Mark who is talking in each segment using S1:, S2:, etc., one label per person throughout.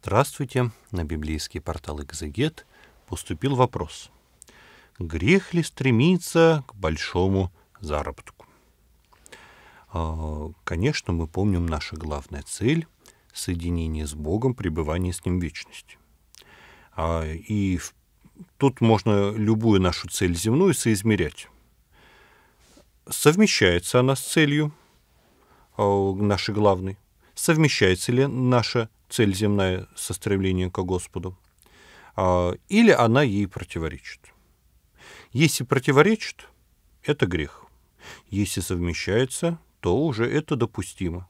S1: Здравствуйте! На библейский портал «Экзегет» поступил вопрос. Грех ли стремиться к большому заработку? А, конечно, мы помним наша главная цель — соединение с Богом, пребывание с Ним в вечности. А, и тут можно любую нашу цель земную соизмерять. Совмещается она с целью а, нашей главной? Совмещается ли наша цель земная — состремление к Господу, а, или она ей противоречит. Если противоречит, это грех. Если совмещается, то уже это допустимо.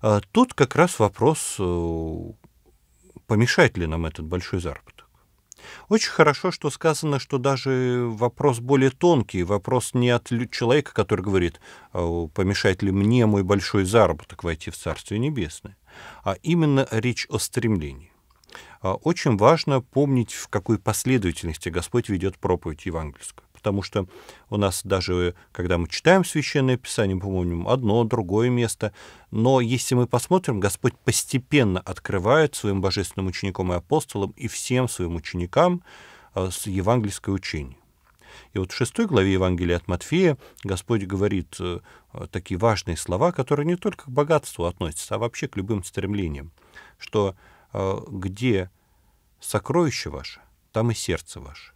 S1: А, тут как раз вопрос, э, помешает ли нам этот большой заработок. Очень хорошо, что сказано, что даже вопрос более тонкий, вопрос не от человека, который говорит, «Э, помешает ли мне мой большой заработок войти в Царствие Небесное, а именно речь о стремлении. А, очень важно помнить, в какой последовательности Господь ведет проповедь евангельскую потому что у нас даже, когда мы читаем Священное Писание, помним одно, другое место, но если мы посмотрим, Господь постепенно открывает своим божественным ученикам и апостолам и всем своим ученикам а, с евангельское учение. И вот в шестой главе Евангелия от Матфея Господь говорит э, такие важные слова, которые не только к богатству относятся, а вообще к любым стремлениям, что э, где сокровище ваше, там и сердце ваше.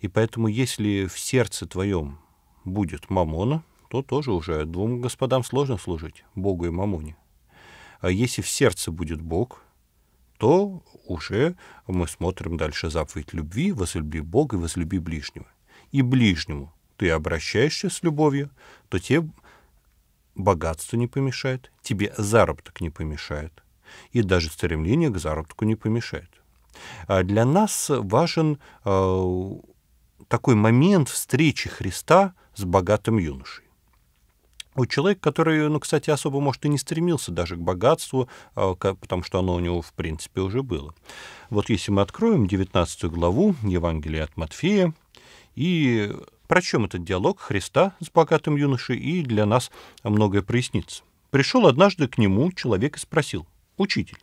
S1: И поэтому, если в сердце твоем будет мамона, то тоже уже двум господам сложно служить, Богу и мамоне. А если в сердце будет Бог, то уже мы смотрим дальше заповедь любви, возлюби Бога и возлюби ближнего и ближнему ты обращаешься с любовью, то тебе богатство не помешает, тебе заработок не помешает, и даже стремление к заработку не помешает. А для нас важен э, такой момент встречи Христа с богатым юношей. У человека, который, ну, кстати, особо, может, и не стремился даже к богатству, э, потому что оно у него, в принципе, уже было. Вот если мы откроем 19 главу Евангелия от Матфея, и прочем этот диалог Христа с богатым юношей, и для нас многое прояснится. Пришел однажды к нему человек и спросил, «Учитель,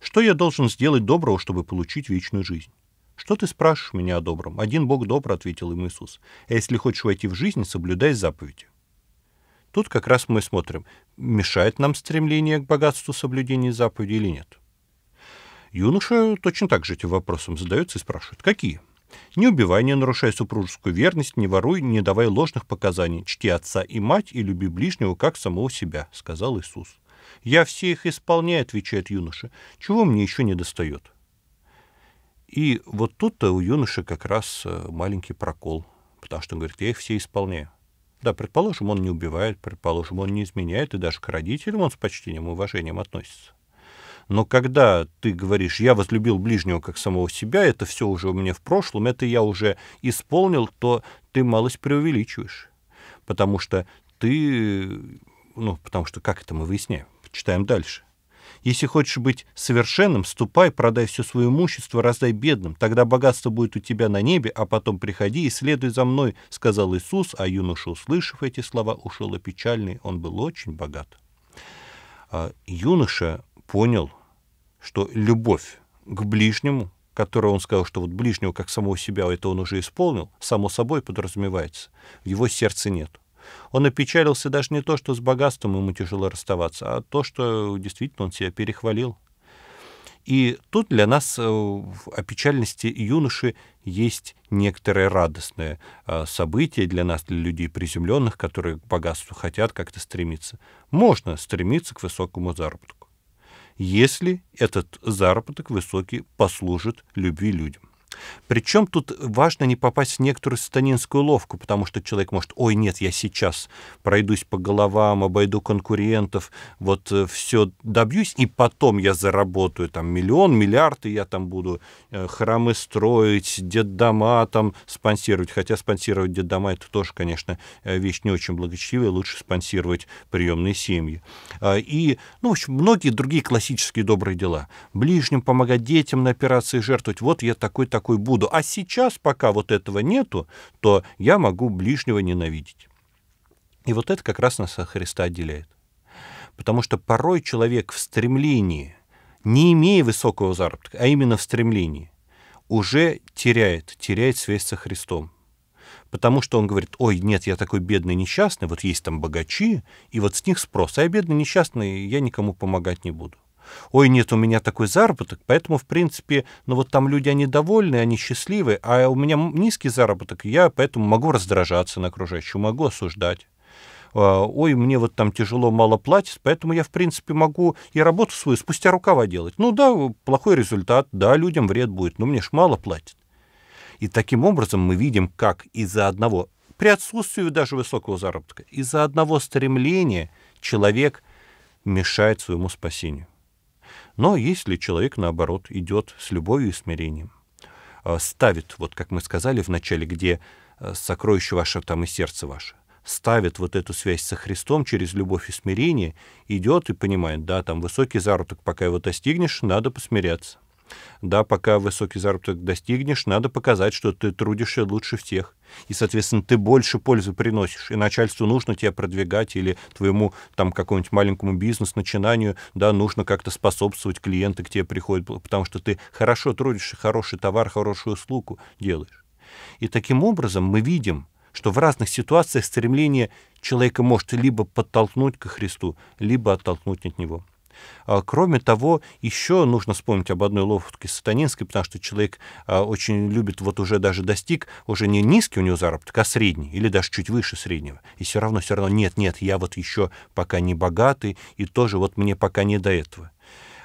S1: что я должен сделать доброго, чтобы получить вечную жизнь?» «Что ты спрашиваешь меня о добром? Один Бог добр», — ответил им Иисус. «А если хочешь войти в жизнь, соблюдай заповеди». Тут как раз мы смотрим, мешает нам стремление к богатству соблюдение заповедей или нет. Юноша точно так же этим вопросом задается и спрашивает, какие – не убивай, не нарушай супружескую верность, не воруй, не давай ложных показаний, чти отца и мать и люби ближнего, как самого себя», — сказал Иисус. «Я все их исполняю», — отвечает юноша, — «чего мне еще не достает?» И вот тут-то у юноши как раз э, маленький прокол, потому что он говорит, я их все исполняю. Да, предположим, он не убивает, предположим, он не изменяет, и даже к родителям он с почтением и уважением относится. Но когда ты говоришь, я возлюбил ближнего как самого себя, это все уже у меня в прошлом, это я уже исполнил, то ты малость преувеличиваешь. Потому что ты, ну, потому что как это мы выясняем? Читаем дальше. Если хочешь быть совершенным, ступай, продай все свое имущество, раздай бедным, тогда богатство будет у тебя на небе, а потом приходи и следуй за мной», — сказал Иисус, а юноша, услышав эти слова, ушел опечальный, он был очень богат. А, юноша понял, что любовь к ближнему, которую он сказал, что вот ближнего как самого себя, это он уже исполнил, само собой подразумевается, в его сердце нет. Он опечалился даже не то, что с богатством ему тяжело расставаться, а то, что действительно он себя перехвалил. И тут для нас э, в опечальности юноши есть некоторое радостное э, событие для нас, для людей приземленных, которые к богатству хотят как-то стремиться. Можно стремиться к высокому заработку если этот заработок высокий послужит любви людям. Причем тут важно не попасть в некоторую сатанинскую ловку, потому что человек может, ой, нет, я сейчас пройдусь по головам, обойду конкурентов, вот э, все добьюсь, и потом я заработаю там миллион, миллиард, и я там буду э, храмы строить, детдома там спонсировать. Хотя спонсировать детдома это тоже, конечно, э, вещь не очень благочестивая, лучше спонсировать приемные семьи. А, и, ну, в общем, многие другие классические добрые дела. Ближним помогать детям на операции жертвовать. Вот я такой то такой буду. А сейчас, пока вот этого нету, то я могу ближнего ненавидеть. И вот это как раз нас от Христа отделяет. Потому что порой человек в стремлении, не имея высокого заработка, а именно в стремлении, уже теряет, теряет связь со Христом. Потому что он говорит, ой, нет, я такой бедный несчастный, вот есть там богачи, и вот с них спрос. А я бедный несчастный, я никому помогать не буду. Ой, нет, у меня такой заработок, поэтому, в принципе, ну вот там люди, они довольны, они счастливы, а у меня низкий заработок, я поэтому могу раздражаться на окружающего, могу осуждать а, ой, мне вот там тяжело, мало платят, поэтому я, в принципе, могу и работу свою спустя рукава делать. Ну да, плохой результат, да, людям вред будет, но мне ж мало платят. И таким образом мы видим, как из-за одного, при отсутствии даже высокого заработка, из-за одного стремления человек мешает своему спасению. Но если человек, наоборот, идет с любовью и смирением, э, ставит, вот как мы сказали в начале, где э, сокровище ваше, там и сердце ваше, ставит вот эту связь со Христом через любовь и смирение, идет и понимает, да, там высокий заработок, пока его достигнешь, надо посмиряться. Да, пока высокий заработок достигнешь, надо показать, что ты трудишься лучше всех и, соответственно, ты больше пользы приносишь, и начальству нужно тебя продвигать, или твоему там какому-нибудь маленькому бизнес-начинанию, да, нужно как-то способствовать, клиенты к тебе приходят, потому что ты хорошо трудишься, хороший товар, хорошую услугу делаешь. И таким образом мы видим, что в разных ситуациях стремление человека может либо подтолкнуть ко Христу, либо оттолкнуть от Него. А, кроме того, еще нужно вспомнить об одной ловке сатанинской, потому что человек а, очень любит, вот уже даже достиг, уже не низкий у него заработок, а средний, или даже чуть выше среднего. И все равно, все равно, нет, нет, я вот еще пока не богатый, и тоже вот мне пока не до этого.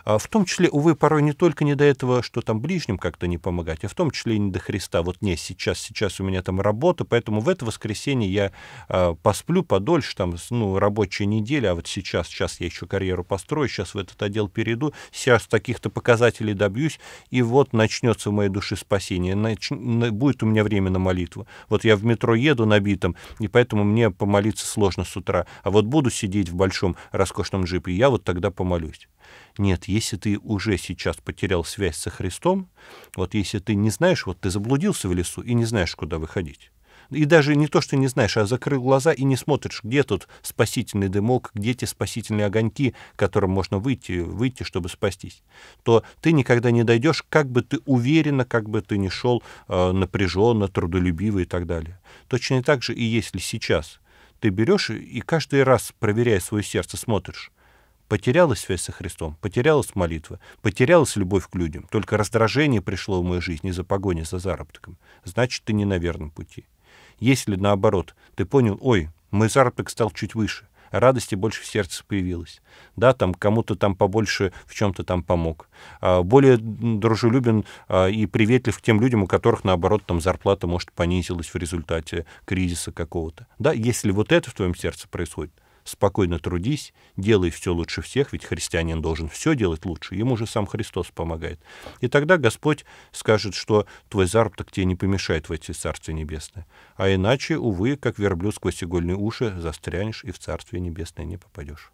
S1: А в том числе, увы, порой не только не до этого, что там ближним как-то не помогать, а в том числе и не до Христа. Вот не сейчас, сейчас у меня там работа, поэтому в это воскресенье я а, посплю подольше, там, ну, рабочая неделя, а вот сейчас, сейчас я еще карьеру построю, сейчас в этот отдел перейду, сейчас таких-то показателей добьюсь, и вот начнется в моей душе спасение, нач... будет у меня время на молитву. Вот я в метро еду набитым, и поэтому мне помолиться сложно с утра, а вот буду сидеть в большом роскошном джипе, я вот тогда помолюсь. Нет, если ты уже сейчас потерял связь со Христом, вот если ты не знаешь, вот ты заблудился в лесу и не знаешь, куда выходить, и даже не то, что не знаешь, а закрыл глаза и не смотришь, где тут спасительный дымок, где те спасительные огоньки, которым можно выйти, выйти, чтобы спастись, то ты никогда не дойдешь, как бы ты уверенно, как бы ты ни шел э, напряженно, трудолюбиво и так далее. Точно так же и если сейчас ты берешь и каждый раз, проверяя свое сердце, смотришь, Потерялась связь со Христом, потерялась молитва, потерялась любовь к людям. Только раздражение пришло в мою жизнь из-за погони за заработком. Значит, ты не на верном пути. Если, наоборот, ты понял, ой, мой заработок стал чуть выше, радости больше в сердце появилось. Да, там кому-то там побольше в чем-то там помог. А, более дружелюбен а, и приветлив к тем людям, у которых, наоборот, там зарплата, может, понизилась в результате кризиса какого-то. Да, если вот это в твоем сердце происходит, спокойно трудись, делай все лучше всех, ведь христианин должен все делать лучше, ему же сам Христос помогает. И тогда Господь скажет, что твой заработок тебе не помешает в эти царствия небесные, А иначе, увы, как верблюд сквозь игольные уши, застрянешь и в Царствие Небесное не попадешь.